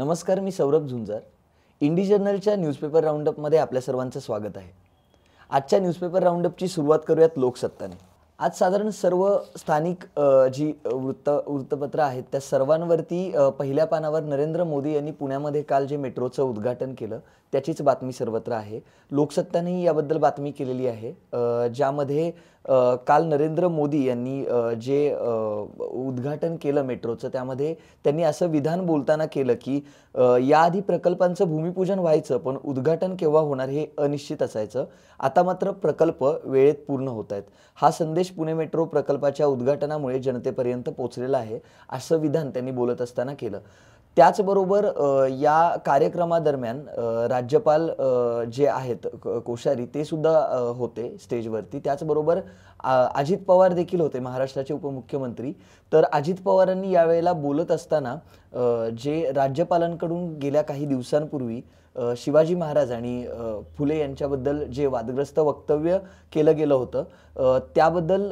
नमस्कार मी सौरभ झुंजार इंडी जर्नलच्या न्यूजपेपर राऊंडअपमध्ये आपल्या सर्वांचं स्वागत आहे आजच्या न्यूजपेपर राऊंडअपची सुरुवात करूयात लोकसत्ताने आज साधारण सर्व स्थानिक जी वृत्त वृत्तपत्रं आहेत त्या सर्वांवरती पहिल्या पानावर नरेंद्र मोदी यांनी पुण्यामध्ये काल जे मेट्रोचं उद्घाटन केलं त्याचीच बातमी सर्वत्र आहे लोकसत्तानेही याबद्दल बातमी केलेली आहे ज्यामध्ये काल नरेंद्र मोदी यांनी जे उद्घाटन केलं मेट्रोचं त्यामध्ये त्यांनी असं विधान बोलताना केलं की याआधी प्रकल्पांचं भूमिपूजन व्हायचं पण उद्घाटन केव्हा होणार हे अनिश्चित असायचं आता मात्र प्रकल्प वेळेत पूर्ण होत आहेत हा संदेश पुणे मेट्रो प्रकल्पाच्या उद्घाटनामुळे जनतेपर्यंत पोचलेला आहे असं विधान त्यांनी बोलत असताना केलं त्याचबरोबर या कार्यक्रमादरम्यान राज्यपाल जे आहेत कोश्यारी ते सुद्धा होते स्टेजवरती त्याचबरोबर अजित पवार देखील होते महाराष्ट्राचे उपमुख्यमंत्री तर अजित पवारांनी यावेळेला बोलत असताना जे राज्यपालांकडून गेल्या काही दिवसांपूर्वी शिवाजी महाराज आणि फुले यांच्याबद्दल जे वादग्रस्त वक्तव्य केलं गेलं होतं त्याबद्दल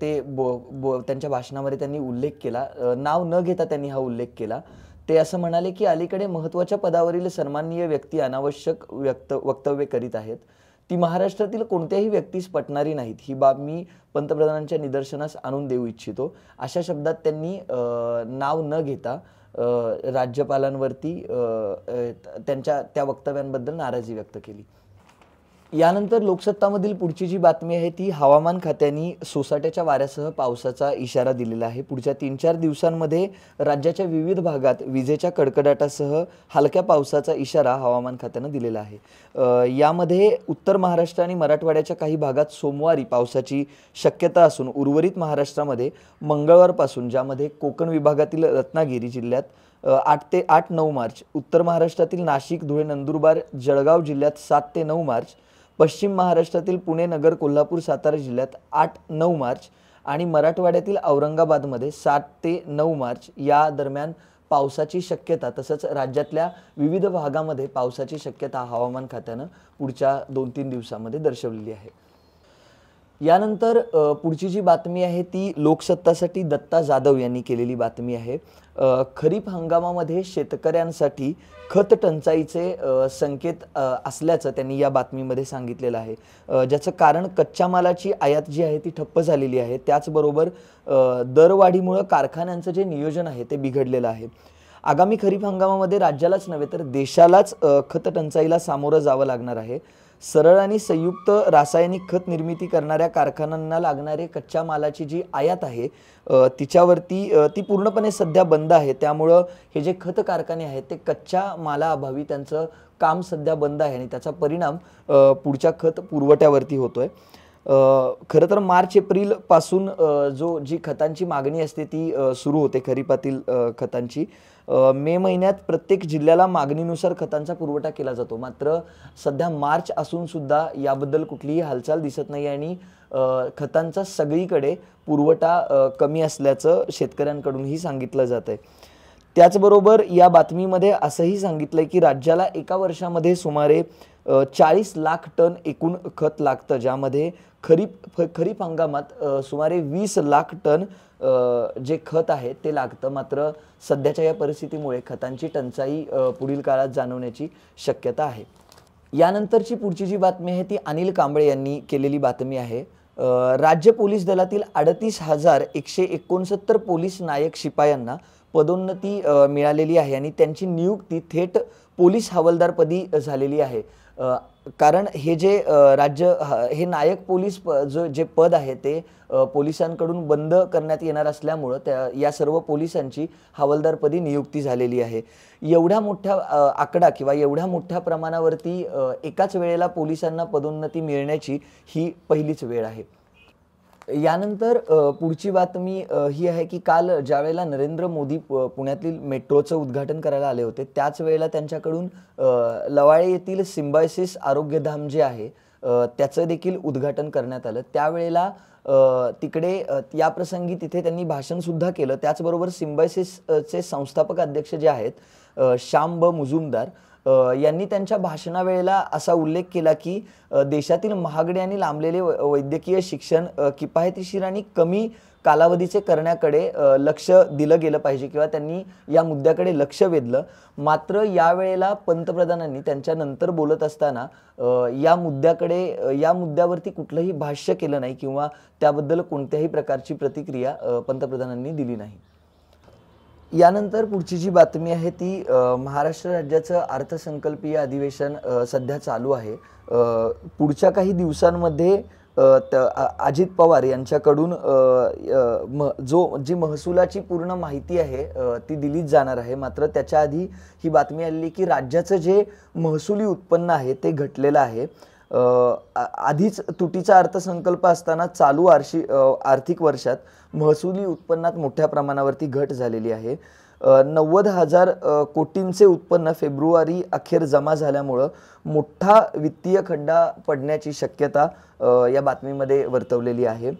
ते बो बो त्यांच्या भाषणामध्ये त्यांनी उल्लेख केला नाव न घेता त्यांनी हा उल्लेख केला ते असं म्हणाले की अलीकडे महत्त्वाच्या पदावरील सन्माननीय व्यक्ती अनावश्यक व्यक्त वक्तव्य करीत आहेत ती महाराष्ट्रातील कोणत्याही व्यक्तीस पटणारी नाहीत ही बाब मी पंतप्रधानांच्या निदर्शनास आणून देऊ इच्छितो अशा शब्दात त्यांनी नाव न घेता राज्यपालांवरती त्यांच्या त्या वक्तव्यांबद्दल नाराजी व्यक्त केली यानंतर लोकसत्तामधील पुढची जी बातमी आहे ती हवामान खात्याने सोसाट्याच्या वाऱ्यासह पावसाचा इशारा दिलेला आहे पुढच्या तीन चार दिवसांमध्ये राज्याच्या विविध भागात विजेच्या कडकडाटासह हलक्या पावसाचा इशारा हवामान खात्यानं दिलेला आहे यामध्ये उत्तर महाराष्ट्र आणि मराठवाड्याच्या काही भागात सोमवारी पावसाची शक्यता असून उर्वरित महाराष्ट्रामध्ये मंगळवारपासून ज्यामध्ये कोकण विभागातील रत्नागिरी जिल्ह्यात आठ ते आठ नऊ मार्च उत्तर महाराष्ट्रातील नाशिक धुळे नंदुरबार जळगाव जिल्ह्यात सात ते नऊ मार्च पश्चिम महाराष्ट्रातील पुणे नगर कोल्हापूर सातारा जिल्ह्यात आठ नऊ मार्च आणि मराठवाड्यातील औरंगाबादमध्ये सात ते नऊ मार्च या दरम्यान पावसाची शक्यता तसंच राज्यातल्या विविध भागामध्ये पावसाची शक्यता हवामान खात्यानं पुढच्या दोन तीन दिवसामध्ये दर्शवलेली आहे यानंतर पुढची जी बातमी आहे ती लोकसत्तासाठी दत्ता जाधव यांनी केलेली बातमी आहे खरीप हंगामामध्ये शेतकऱ्यांसाठी खत टंचाईचे संकेत असल्याचं त्यांनी या बातमीमध्ये सांगितलेलं आहे ज्याचं कारण कच्च्या मालाची आयात जी आहे ती ठप्प झालेली आहे त्याचबरोबर दरवाढीमुळं कारखान्यांचं जे नियोजन आहे ते बिघडलेलं आहे आगामी खरीप हंगामामध्ये राज्यालाच नव्हे तर देशालाच खत टंचाईला सामोरं जावं लागणार आहे सरळ आणि संयुक्त रासायनिक खत निर्मिती करणाऱ्या कारखान्यांना लागणारे कच्च्या मालाची जी आयात आहे तिच्यावरती ती पूर्णपणे सध्या बंद आहे त्यामुळं हे जे खत कारखाने आहेत ते कच्च्या मालाअभावी त्यांचं काम सध्या बंद आहे आणि त्याचा परिणाम पुढच्या खत पुरवठ्यावरती होतोय खरं तर मार्च एप्रिलपासून जो जी खतांची मागणी असते ती सुरू होते खरीपातील खतांची मे महिन्यात प्रत्येक जिल्ह्याला मागणीनुसार खतांचा पुरवठा केला जातो मात्र सध्या मार्च असून सुद्धा याबद्दल कुठलीही हालचाल दिसत नाही आणि खतांचा सगळीकडे पुरवठा कमी असल्याचं शेतकऱ्यांकडूनही सांगितलं जात आहे त्याचबरोबर या बातमीमध्ये असंही सांगितलं की राज्याला एका वर्षामध्ये सुमारे चाळीस लाख टन एकूण खत लागतं ज्यामध्ये खरीप खरीप हंगामात सुमारे वीस लाख टन जे खत आहे ते लागतं मात्र सध्याच्या या परिस्थितीमुळे खतांची टंचाई पुढील काळात जाणवण्याची शक्यता आहे यानंतरची पुढची जी बातमी आहे ती अनिल कांबळे यांनी केलेली बातमी आहे राज्य पोलीस दलातील अडतीस हजार एकशे एकोणसत्तर पोलीस नायक शिपायांना पदोन्नती मिळालेली आहे आणि त्यांची नियुक्ती थेट पोलीस हवालदारपदी झालेली आहे कारण हे जे राज्य हे नायक पोलीस जो जे पद आहे ते पोलिसांकडून बंद करण्यात येणार असल्यामुळं त्या या सर्व पोलिसांची हवालदारपदी नियुक्ती झालेली आहे एवढ्या मोठ्या आकडा किंवा एवढ्या मोठ्या प्रमाणावरती एकाच वेळेला पोलिसांना पदोन्नती मिळण्याची ही पहिलीच वेळ आहे यानंतर पुढची बातमी ही आहे की काल ज्यावेळेला नरेंद्र मोदी पुण्यातील मेट्रोचं उद्घाटन करायला आले होते त्याच वेळेला त्यांच्याकडून लवाळे येथील सिम्बायसिस आरोग्यधाम जे आहे त्याचं देखील उद्घाटन करण्यात आलं त्यावेळेला तिकडे या प्रसंगी तिथे त्यांनी भाषणसुद्धा केलं त्याचबरोबर सिम्बायसिसचे संस्थापक अध्यक्ष जे आहेत श्याम ब मुजुमदार यांनी त्यांच्या भाषणावेळेला असा उल्लेख केला की देशातील महागडे आणि लांबलेले वैद्यकीय शिक्षण किफायतशीर आणि कमी कालावधीचे करण्याकडे लक्ष दिलं गेलं पाहिजे किंवा त्यांनी या मुद्द्याकडे लक्ष वेधलं मात्र यावेळेला पंतप्रधानांनी त्यांच्यानंतर बोलत असताना या मुद्द्याकडे या मुद्द्यावरती कुठलंही भाष्य केलं नाही किंवा त्याबद्दल कोणत्याही प्रकारची प्रतिक्रिया पंतप्रधानांनी दिली नाही यानंतर पुढची जी बातमी आहे ती महाराष्ट्र राज्याचं अर्थसंकल्पीय अधिवेशन सध्या चालू आहे पुढच्या काही दिवसांमध्ये अजित पवार यांच्याकडून म जो जी महसुलाची पूर्ण माहिती आहे ती दिलीच जाणार आहे मात्र त्याच्या आधी ही बातमी आली की राज्याचं जे महसुली उत्पन्न आहे ते घटलेलं आहे आधीच तुटीचा अर्थसंकल्प असताना चालू आर्षी आर्थिक वर्षात महसुली उत्पन्नात मोठ्या प्रमाणावरती घट झालेली आहे नव्वद हजार कोटींचे उत्पन्न फेब्रुवारी अखेर जमा झाल्यामुळं मोठा वित्तीय खड्डा पडण्याची शक्यता या बातमीमध्ये वर्तवलेली आहे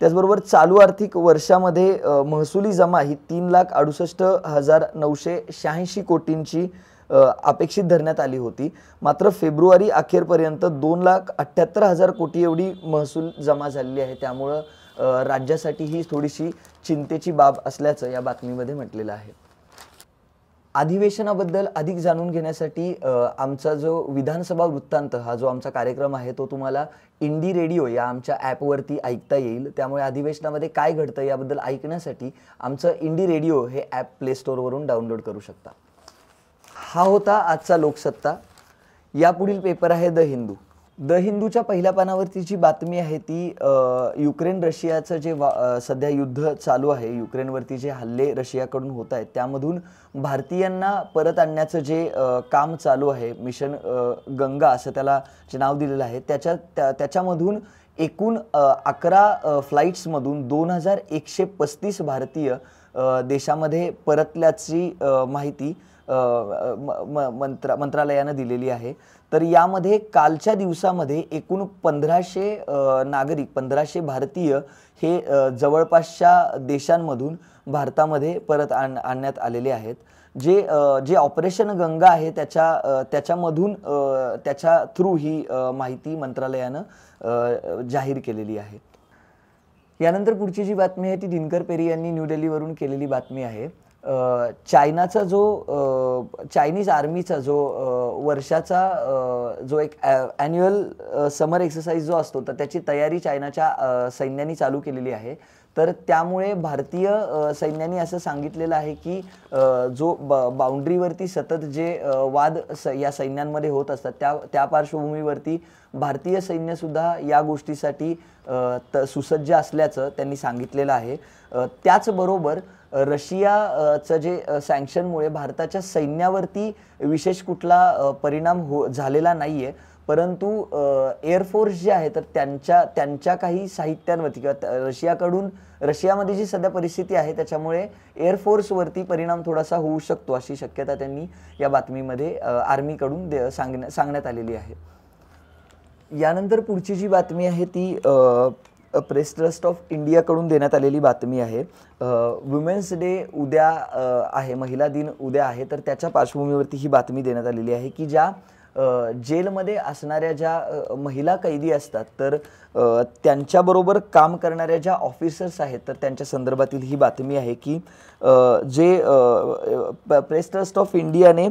त्याचबरोबर चालू आर्थिक वर्षामध्ये महसुली जमा ही तीन लाख अडुसष्ट हजार नऊशे शहाऐंशी कोटींची अपेक्षित धरण्यात आली होती मात्र फेब्रुवारी अखेरपर्यंत दोन लाख अठ्ठ्याहत्तर हजार कोटी एवढी महसूल जमा झालेली आहे त्यामुळं राज्यासाठी ही थोडीशी चिंतेची बाब असल्याचं या बातमीमध्ये म्हटलेलं आहे अधिवेशनाबद्दल अधिक जाणून घेण्यासाठी आमचा जो विधानसभा वृत्तांत हा जो आमचा कार्यक्रम आहे तो तुम्हाला इंडी रेडिओ या आमच्या ॲपवरती ऐकता येईल त्यामुळे अधिवेशनामध्ये काय घडतं याबद्दल ऐकण्यासाठी आमचं इंडी रेडिओ हे ॲप प्ले स्टोअरवरून डाउनलोड करू शकता हा होता आजचा लोकसत्ता यापुढील पेपर आहे द हिंदू द हिंदूच्या पहिल्या पानावरती जी बातमी आहे ती युक्रेन रशियाचं जे वा सध्या युद्ध चालू आहे युक्रेनवरती जे हल्ले रशियाकडून होत आहेत त्यामधून भारतीयांना परत आणण्याचं जे काम चालू आहे मिशन गंगा असं त्याला जे नाव दिलेलं आहे त्याच्या त्या त्याच्यामधून एकूण अकरा फ्लाईट्समधून दोन हजार एकशे पस्तीस भारतीय देशामध्ये परतल्याची माहिती मंत्रा मंत्रालयानं दिलेली आहे तर यामध्ये कालच्या दिवसामध्ये एकूण पंधराशे नागरिक पंधराशे भारतीय हे जवळपासच्या देशांमधून भारतामध्ये परत आण आणण्यात आलेले आहेत जे जे ऑपरेशन गंगा आहे त्याच्या त्याच्यामधून त्याच्या थ्रू ही माहिती मंत्रालयानं जाहीर केलेली आहे यानंतर पुढची जी बातमी आहे ती दिनकर पेरी यांनी न्यू दिल्लीवरून केलेली बातमी आहे चायनाचा जो चायनीज आर्मीचा जो वर्षाचा जो एक ॲन्युअल समर एक्सरसाइज जो असतो तर त्याची तयारी चायनाच्या सैन्यानी चालू केलेली आहे तर त्यामुळे भारतीय सैन्याने असं सांगितलेलं आहे की जो ब बाउंड्रीवरती सतत जे वाद स या सैन्यांमध्ये होत असतात त्या त्या पार्श्वभूमीवरती भारतीय सैन्यसुद्धा या गोष्टीसाठी त सुसज्ज असल्याचं त्यांनी सांगितलेलं आहे त्याचबरोबर रशियाचं जे सँक्शनमुळे भारताच्या सैन्यावरती विशेष कुठला परिणाम हो झालेला नाही आहे परंतु एअरफोर्स जे आहे तर त्यांच्या त्यांच्या काही साहित्यांवरती किंवा रशियाकडून रशियामध्ये जी सध्या परिस्थिती आहे त्याच्यामुळे एअरफोर्सवरती परिणाम थोडासा होऊ शकतो अशी शक्यता त्यांनी या बातमीमध्ये आर्मीकडून दे सांगण्या सांगण्यात आलेली आहे यानंतर पुढची जी बातमी आहे ती प्रेस ट्रस्ट ऑफ इंडियाकडून देण्यात आलेली बातमी आहे वुमेन्स डे उद्या आहे महिला दिन उद्या आहे तर त्याच्या पार्श्वभूमीवरती ही बातमी देण्यात आलेली आहे की ज्या जेलमध्ये असणाऱ्या ज्या महिला कैदी असतात तर त्यांच्याबरोबर काम करणाऱ्या ज्या ऑफिसर्स आहेत तर त्यांच्या संदर्भातील ही बातमी आहे की जे प्रेस ट्रस्ट ऑफ इंडियाने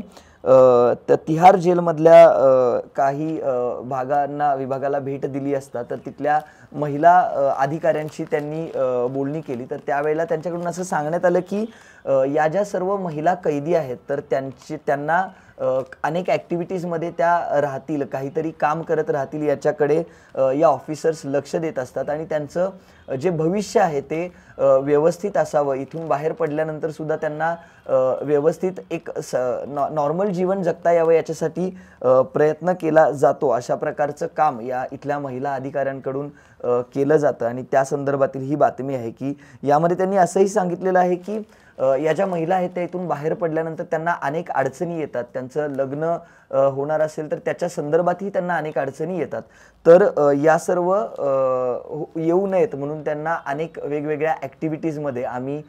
तर तिहार जेलमधल्या काही भागांना विभागाला भेट दिली असता तर तिथल्या महिला अधिकाऱ्यांशी त्यांनी बोलणी केली तर त्यावेळेला त्यांच्याकडून असं सांगण्यात आलं की या ज्या सर्व महिला कैदी आहेत तर त्यांची त्यांना अनेक ॲक्टिव्हिटीजमध्ये त्या राहतील काहीतरी काम करत राहतील याच्याकडे या ऑफिसर्स लक्ष देत असतात आणि त्यांचं जे भविष्य आहे ते व्यवस्थित असावं इथून बाहेर पडल्यानंतर सुद्धा त्यांना व्यवस्थित एक स नॉ नॉर्मल जीवन जगता यावं याच्यासाठी प्रयत्न केला जातो अशा प्रकारचं काम या इथल्या महिला अधिकाऱ्यांकडून केलं जातं आणि त्या संदर्भातील ही बातमी आहे की यामध्ये त्यांनी असंही सांगितलेलं आहे की या ज्या महिला आहेत त्या इथून बाहेर पडल्यानंतर त्यांना अनेक अडचणी येतात त्यांचं लग्न होणार असेल तर त्याच्या संदर्भातही त्यांना अनेक अडचणी येतात तर या सर्व हो, येऊ नयेत म्हणून त्यांना अनेक वेगवेगळ्या ॲक्टिव्हिटीजमध्ये आम्ही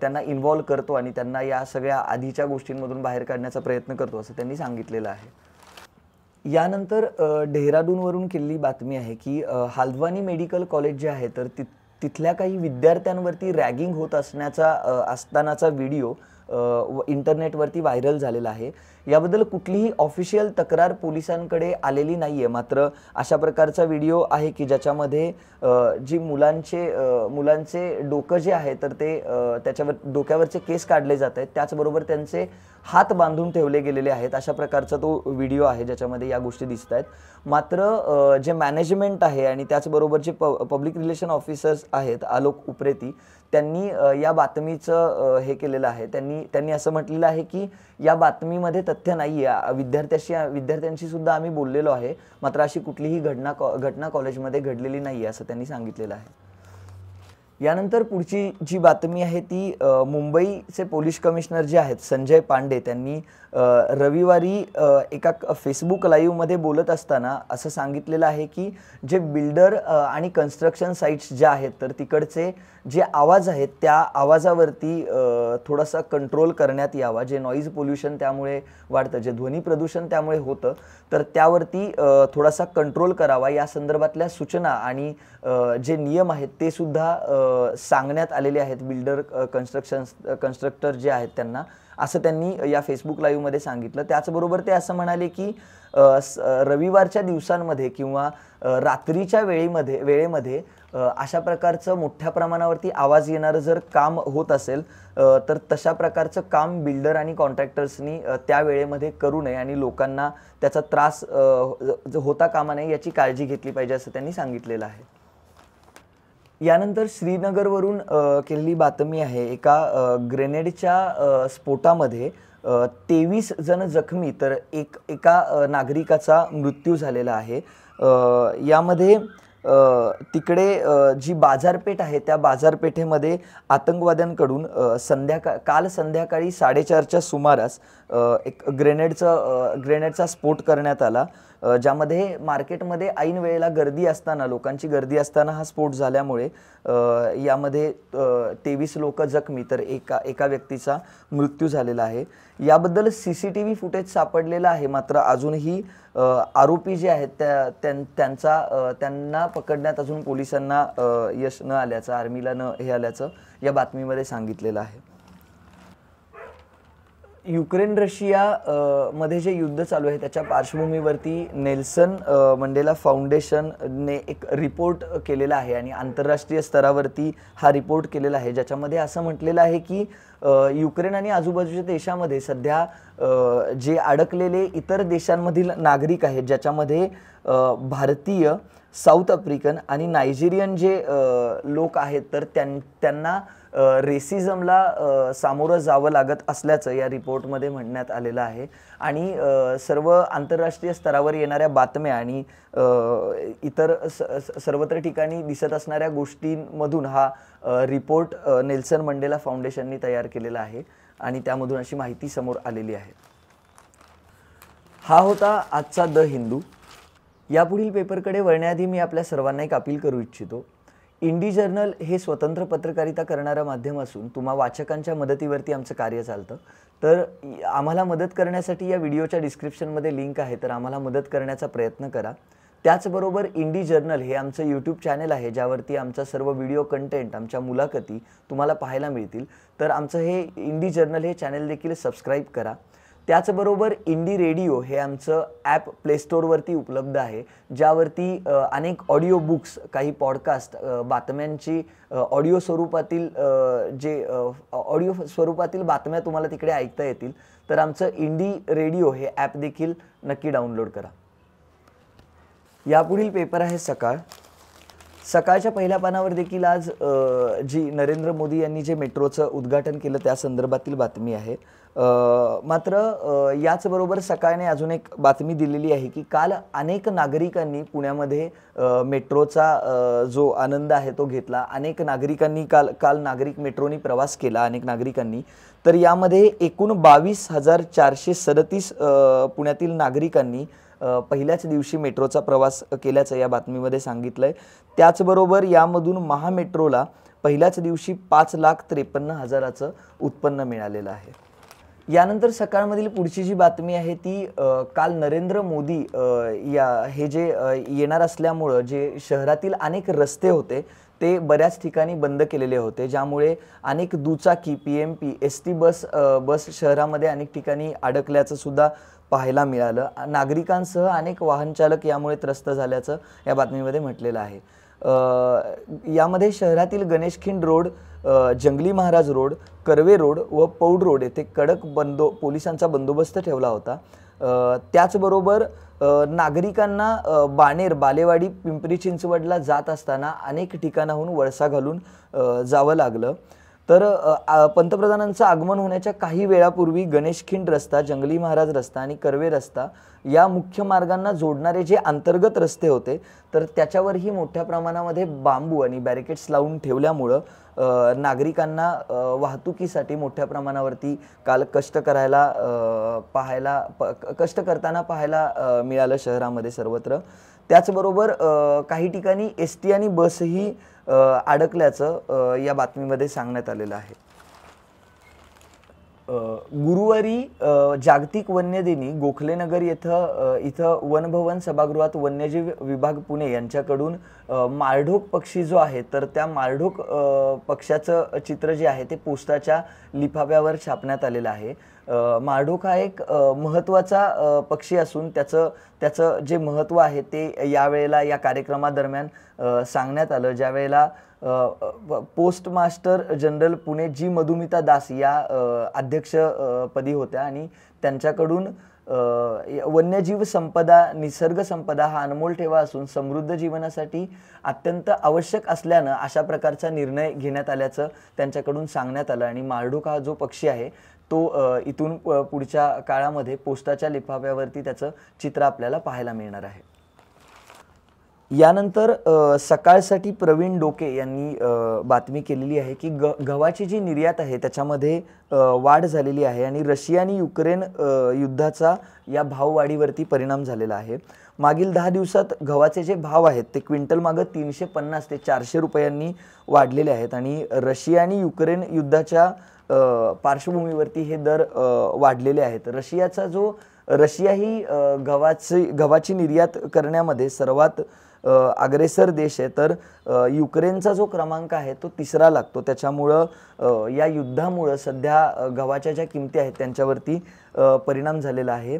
त्यांना इन्व्हॉल्व करतो आणि त्यांना या सगळ्या आधीच्या गोष्टींमधून बाहेर काढण्याचा प्रयत्न करतो असं त्यांनी सांगितलेलं आहे यानंतर वरून केलेली बातमी आहे की हल्द्वानी मेडिकल कॉलेज जे आहे तर तिथल्या काही विद्यार्थ्यांवरती रॅगिंग होत असण्याचा असतानाचा व्हिडिओ इंटरनेटवरती व्हायरल झालेला आहे याबद्दल कुठलीही ऑफिशियल तक्रार पोलिसांकडे आलेली नाही आहे मात्र अशा प्रकारचा व्हिडिओ आहे की ज्याच्यामध्ये जी मुलांचे मुलांचे डोकं जे आहे तर ते त्याच्यावर डोक्यावरचे केस काढले जात आहेत त्याचबरोबर त्यांचे हात बांधून ठेवले गेलेले आहेत अशा प्रकारचा तो व्हिडिओ आहे ज्याच्यामध्ये या गोष्टी दिसत आहेत मात्र जे मॅनेजमेंट आहे आणि त्याचबरोबर जे प पब्लिक रिलेशन ऑफिसर्स आहेत आलोक उप्रेती त्यांनी या बातमीचं हे केलेलं आहे त्यांनी त्यांनी असं म्हटलेलं आहे की या बातमीमध्ये तथ्य नाही आहे विद्यार्थ्याशी विद्यार्थ्यांशी सुद्धा आम्ही बोललेलो आहे मात्र अशी कुठलीही घटना कॉ घटना कॉलेजमध्ये घडलेली नाही आहे असं त्यांनी सांगितलेलं आहे यानंतर पुढची जी बातमी आहे ती मुंबईचे पोलीस कमिशनर जे आहेत संजय पांडे त्यांनी रविवारी एका फेसबुक लाईव्हमध्ये बोलत असताना असं सांगितलेलं आहे की जे बिल्डर आणि कन्स्ट्रक्शन साईट्स ज्या आहेत तर तिकडचे जे आवाज आहेत त्या आवाजावरती थोडासा कंट्रोल करण्यात यावा जे नॉईज पोल्युशन त्यामुळे वाढतं जे ध्वनी प्रदूषण त्यामुळे होतं तर त्यावरती थोडासा कंट्रोल करावा या संदर्भातल्या सूचना आणि जे नियम आहेत ते सुद्धा सांगण्यात आलेले आहेत बिल्डर कन्स्ट्रक्शन कन्स्ट्रक्टर जे आहेत त्यांना असं त्यांनी या फेसबुक लाईव्हमध्ये सांगितलं त्याचबरोबर ते असं म्हणाले की रविवारच्या दिवसांमध्ये किंवा रात्रीच्या वेळेमध्ये वेळेमध्ये अशा प्रकारचं मोठ्या प्रमाणावरती आवाज येणारं जर काम होत असेल तर तशा प्रकारचं काम बिल्डर आणि कॉन्ट्रॅक्टर्सनी त्या वेळेमध्ये करू नये आणि लोकांना त्याचा त्रास होता कामा नये याची काळजी घेतली पाहिजे असं त्यांनी सांगितलेलं आहे यानंतर श्रीनगरवरून केलेली बातमी आहे एका ग्रेनेडच्या स्फोटामध्ये तेवीस जण जखमी तर एक एका नागरिकाचा मृत्यू झालेला आहे यामध्ये तिकडे जी बाजारपेठ आहे त्या बाजारपेठेमध्ये आतंकवाद्यांकडून संध्याका काल संध्याकाळी साडेचारच्या सुमारास एक ग्रेनेडचं ग्रेनेडचा स्फोट करण्यात आला ज्यामध्ये मार्केटमध्ये ऐन वेळेला गर्दी असताना लोकांची गर्दी असताना हा स्फोट झाल्यामुळे यामध्ये तेवीस लोक जखमी तर एका एका व्यक्तीचा मृत्यू झालेला आहे याबद्दल C C T V footage सापडलेलं आहे मात्र अजूनही आरोपी जे आहेत त्या त्यां त्यांचा त्यांना पकडण्यात अजून पोलिसांना यश न आल्याचं आर्मीला न हे आल्याचं या बातमीमध्ये सांगितलेलं आहे युक्रेन रशिया मध्ये जे युद्ध चालू आहे त्याच्या पार्श्वभूमीवरती नेल्सन मंडेला फाउंडेशनने एक रिपोर्ट केलेला आहे आणि आंतरराष्ट्रीय स्तरावरती हा रिपोर्ट केलेला आहे ज्याच्यामध्ये असं म्हटलेलं आहे की युक्रेन आणि आजूबाजूच्या देशामध्ये सध्या जे अडकलेले इतर देशांमधील नागरिक आहेत ज्याच्यामध्ये भारतीय साऊथ आफ्रिकन आणि नायजेरियन जे लोक आहेत तर त्यां त्यांना रेसिझमला सामोरं जावं लागत असल्याचं या रिपोर्टमध्ये म्हणण्यात आलेलं आहे आणि सर्व आंतरराष्ट्रीय स्तरावर येणाऱ्या बातम्या आणि इतर सर्वत्र ठिकाणी दिसत असणाऱ्या गोष्टींमधून हा रिपोर्ट नेल्सन मंडेला फाउंडेशननी तयार केलेला आहे आणि त्यामधून अशी माहिती समोर आलेली आहे हा होता आजचा द हिंदू यापुढील पेपरकडे वळण्याआधी मी आपल्या सर्वांना एक अपील करू इच्छितो इंडी जर्नल हे स्वतंत्र पत्रकारिता करणारं माध्यम असून तुम्हा वाचकांच्या मदतीवरती आमचं कार्य चालतं तर आम्हाला मदत करण्यासाठी या व्हिडिओच्या डिस्क्रिप्शनमध्ये लिंक आहे तर आम्हाला मदत करण्याचा प्रयत्न करा त्याचबरोबर इंडी जर्नल हे आमचं यूट्यूब चॅनल आहे ज्यावरती आमचा सर्व व्हिडिओ कंटेंट आमच्या मुलाखती तुम्हाला पाहायला मिळतील तर आमचं हे इंडी जर्नल हे चॅनल देखील सबस्क्राईब करा त्याचबरोबर इंडी रेडिओ हे आमचं ॲप प्लेस्टोरवरती उपलब्ध आहे ज्यावरती अनेक ऑडिओ बुक्स काही पॉडकास्ट बातम्यांची ऑडिओ स्वरूपातील जे ऑडिओ स्वरूपातील बातम्या तुम्हाला तिकडे ऐकता येतील तर आमचं इंडी रेडिओ हे ॲप देखील नक्की डाउनलोड करा यापुढील पेपर आहे सकाळ सकाळच्या पहिल्या पानावर देखील आज जी नरेंद्र मोदी यांनी जे मेट्रोचं उद्घाटन केलं त्या संदर्भातील बातमी आहे मात्र याचबरोबर सकाळने अजून एक बातमी दिलेली आहे की काल अनेक नागरिकांनी पुण्यामध्ये मेट्रोचा जो आनंद आहे तो घेतला अनेक नागरिकांनी काल काल नागरिक मेट्रोनी प्रवास केला अनेक नागरिकांनी तर यामध्ये एकूण बावीस हजार चारशे सदतीस पुण्यातील नागरिकांनी पहिल्याच दिवशी मेट्रोचा प्रवास केल्याचं या बातमीमध्ये सांगितलं आहे त्याचबरोबर यामधून महामेट्रोला पहिल्याच दिवशी पाच लाख त्रेपन्न हजाराचं उत्पन्न मिळालेलं आहे यानंतर सकाळमधील पुढची जी बातमी आहे ती काल नरेंद्र मोदी या हे जे येणार असल्यामुळं जे शहरातील अनेक रस्ते होते ते बऱ्याच ठिकाणी बंद केलेले होते ज्यामुळे अनेक दुचाकी P M P S T bus bus शहरामध्ये अनेक ठिकाणी अडकल्याचं सुद्धा पाहायला मिळालं नागरिकांसह अनेक वाहनचालक यामुळे त्रस्त झाल्याचं या बातमीमध्ये म्हटलेलं आहे यामध्ये शहरातील गणेशखिंड रोड जंगली महाराज रोड कर्वे रोड व पौड रोड येथे कडक बंदो पोलिसांचा बंदोबस्त ठेवला होता त्याचबरोबर नागरिकांना बाणेर बालेवाडी पिंपरी चिंचवडला जात असताना अनेक ठिकाणाहून वळसा घालून जावं लागलं तर पंतप्रधानांचं आगमन होण्याच्या काही वेळापूर्वी गणेशखिंड रस्ता जंगली महाराज रस्ता आणि कर्वे रस्ता या मुख्य मार्गांना जोडणारे जे अंतर्गत रस्ते होते तर त्याच्यावरही मोठ्या प्रमाणामध्ये बांबू आणि बॅरिकेड्स लावून ठेवल्यामुळं नागरिकांना वाहतुकीसाठी मोठ्या प्रमाणावरती काल कष्ट करायला पाहायला प कष्ट करताना पाहायला मिळालं शहरामध्ये सर्वत्र त्याचबरोबर काही ठिकाणी एस टी आणि बसही अडकल्याचं या बातमीमध्ये सांगण्यात आलेलं आहे गुरुवारी जागतिक वन्यदिनी गोखलेनगर येथं इथं वनभवन सभागृहात वन्यजीव विभाग पुणे यांच्याकडून माळढोक पक्षी जो आहे तर त्या माळढोक पक्षाचं चित्र जे आहे ते पोस्टाच्या लिफाफ्यावर छापण्यात आलेलं आहे माडूक हा एक महत्त्वाचा पक्षी असून त्याचं त्याचं जे महत्त्व आहे ते यावेळेला या कार्यक्रमादरम्यान सांगण्यात आलं ज्यावेळेला post master general Pune G Madhumita Das या अध्यक्षपदी होत्या आणि त्यांच्याकडून वन्यजीव संपदा निसर्ग संपदा हा अनमोल ठेवा असून समृद्ध जीवनासाठी अत्यंत आवश्यक असल्यानं अशा प्रकारचा निर्णय घेण्यात आल्याचं त्यांच्याकडून सांगण्यात आलं आणि मार्डूक हा जो पक्षी आहे तो इथून पुढच्या काळामध्ये पोस्टाच्या लिफाफ्यावरती त्याचं चित्र आपल्याला पाहायला मिळणार आहे यानंतर सकाळसाठी प्रवीण डोके यांनी बातमी केलेली आहे की ग गव्हाची जी निर्यात आहे त्याच्यामध्ये वाढ झालेली आहे आणि रशिया आणि युक्रेन युद्धाचा या भाववाढीवरती परिणाम झालेला आहे मागील दहा दिवसात गव्हाचे जे भाव आहेत ते क्विंटल मागं तीनशे पन्नास ते चारशे रुपयांनी वाढलेले आहेत आणि रशिया आणि युक्रेन युद्धाच्या पार्श्वभूमीवरती हे दर वाढलेले आहेत रशियाचा जो रशिया ही गव्हाची गव्हाची निर्यात करण्यामध्ये सर्वात अग्रेसर देश आहे तर युक्रेनचा जो क्रमांक आहे तो तिसरा लागतो त्याच्यामुळं या युद्धामुळं सध्या गव्हाच्या ज्या किमती आहेत त्यांच्यावरती परिणाम झालेला आहे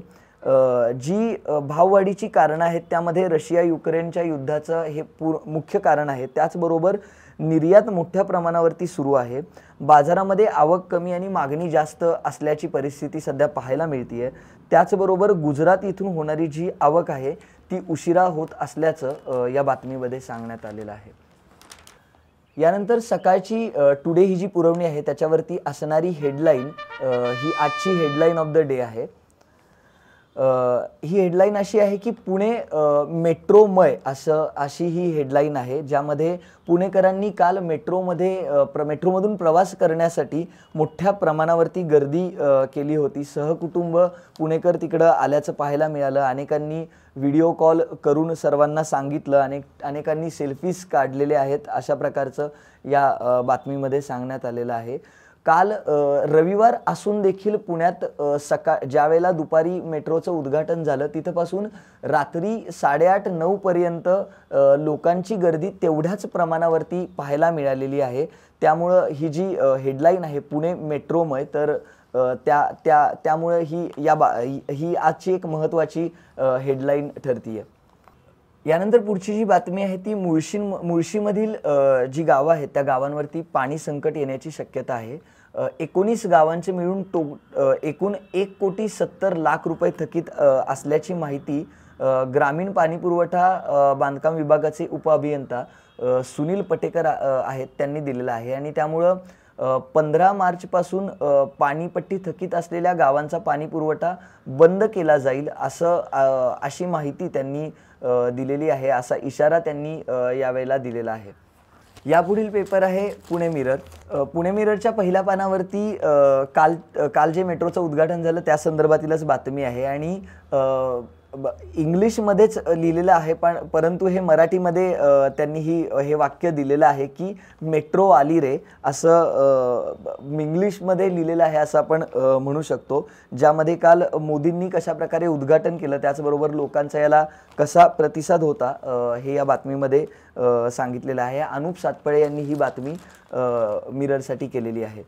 जी भाववाढीची कारणं आहेत त्यामध्ये रशिया युक्रेनच्या युद्धाचं हे पूर मुख्य कारण आहे त्याचबरोबर निर्यात मोठ्या प्रमाणावरती सुरू आहे बाजारामध्ये आवक कमी आणि मागणी जास्त असल्याची परिस्थिती सध्या पाहायला मिळते आहे त्याचबरोबर गुजरात इथून होणारी जी आवक आहे ती उशिरा होत असल्याचं या बातमीमध्ये सांगण्यात आलेलं आहे यानंतर सकाळची टुडे ही जी पुरवणी आहे त्याच्यावरती असणारी हेडलाईन ही आजची हेडलाईन ऑफ द डे आहे ही हेडलाईन अशी आहे की पुणे मेट्रोमय असं अशी ही हेडलाईन आहे ज्यामध्ये पुणेकरांनी काल मेट्रोमध्ये प्र मेट्रोमधून प्रवास करण्यासाठी मोठ्या प्रमाणावरती गर्दी केली होती सहकुटुंब पुणेकर तिकडं आल्याचं पाहायला मिळालं अनेकांनी व्हिडिओ कॉल करून सर्वांना सांगितलं अनेक अनेकांनी सेल्फीज काढलेले आहेत अशा प्रकारचं या बातमीमध्ये सांगण्यात आलेलं आहे काल रविवार असून देखील पुण्यात सका वेळेला दुपारी मेट्रोचं उद्घाटन झालं तिथंपासून रात्री साडेआठ नऊपर्यंत लोकांची गर्दी तेवढ्याच प्रमाणावरती पाहायला मिळालेली आहे त्यामुळं ही जी हेडलाईन आहे पुणे मेट्रोमय तर त्या त्यामुळं ही या बा ही आजची एक महत्त्वाची हेडलाईन ठरती आहे यानंतर पुढची जी बातमी आहे ती मुळशी मुळशीमधील जी गावं आहेत त्या गावांवरती पाणी संकट येण्याची शक्यता आहे एकोणीस गावांचे मिळून टो एकूण एक कोटी सत्तर लाख रुपये थकीत असल्याची माहिती ग्रामीण पाणीपुरवठा बांधकाम विभागाचे उपअभियंता सुनील पटेकर आहेत त्यांनी दिलेला आहे आणि त्यामुळं पंधरा मार्चपासून पाणीपट्टी थकीत असलेल्या गावांचा पाणीपुरवठा बंद केला जाईल असं अशी माहिती त्यांनी दिलेली आहे असा इशारा त्यांनी यावेळेला दिलेला आहे यापुढील पेपर आहे पुणे मिरर पुणे मिररच्या पहिल्या पानावरती काल काल जे मेट्रोचं उद्घाटन झालं त्या संदर्भातीलच बातमी आहे आणि इंग्लिशमध्येच लिहिलेलं आहे पण परंतु हे मराठीमध्ये त्यांनी ही हे वाक्य दिलेलं आहे की मेट्रो आली रे असं इंग्लिशमध्ये लिहिलेलं आहे असं आपण म्हणू शकतो ज्यामध्ये काल मोदींनी कशाप्रकारे उद्घाटन केलं त्याचबरोबर लोकांचा याला कसा प्रतिसाद होता हे या बातमीमध्ये सांगितलेलं आहे अनुप सातपळे यांनी ही बातमी मिररसाठी केलेली आहे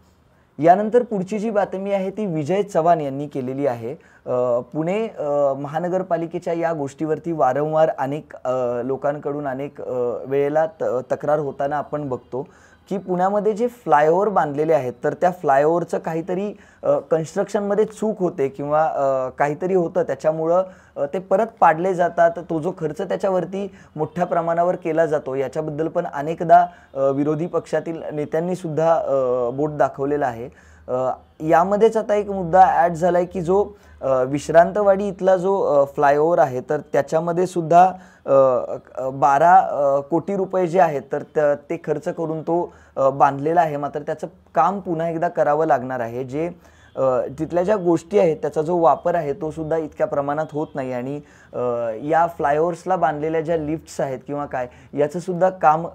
यानंतर पुढची जी बातमी आहे ती विजय चव्हाण यांनी केलेली आहे पुणे महानगरपालिकेच्या या गोष्टीवरती वारंवार अनेक लोकांकडून अनेक वेळेला त तक्रार होताना आपण बघतो की पुण्यामध्ये जे फ्लायओव्हर बांधलेले आहेत तर त्या फ्लायओव्हरचं काहीतरी कन्स्ट्रक्शनमध्ये चूक होते किंवा काहीतरी होतं त्याच्यामुळं ते परत पाडले जातात तो जो खर्च त्याच्यावरती मोठ्या प्रमाणावर केला जातो याच्याबद्दल पण अनेकदा विरोधी पक्षातील नेत्यांनीसुद्धा बोट दाखवलेला आहे यामध्येच आता एक मुद्दा ॲड झाला आहे की जो विश्रांतवाडी इथला जो फ्लायओव्हर आहे तर त्याच्यामध्ये सुद्धा बारा कोटी रुपये जे आहेत तर ते खर्च करून तो बांधलेला आहे मात्र त्याचं काम पुन्हा एकदा करावं लागणार आहे जे तिथल्या ज्या गोष्टी आहेत त्याचा जो वापर आहे तो सुद्धा इतक्या प्रमाणात होत नाही आणि या फ्लायओव्हर्सला बांधलेल्या ज्या लिफ्ट्स आहेत किंवा काय याचंसुद्धा सुद्धा काम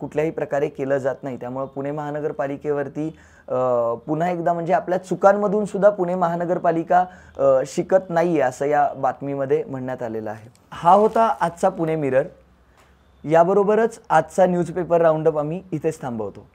कुठल्याही प्रकारे केलं जात नाही त्यामुळं पुणे महानगरपालिकेवरती पुन्हा एकदा म्हणजे आपल्या चुकांमधून सुद्धा पुणे महानगरपालिका शिकत नाही आहे असं या बातमीमध्ये म्हणण्यात आलेलं आहे हा होता आजचा पुणे मिरर याबरोबरच आजचा न्यूजपेपर राऊंडअप आम्ही इथेच थांबवतो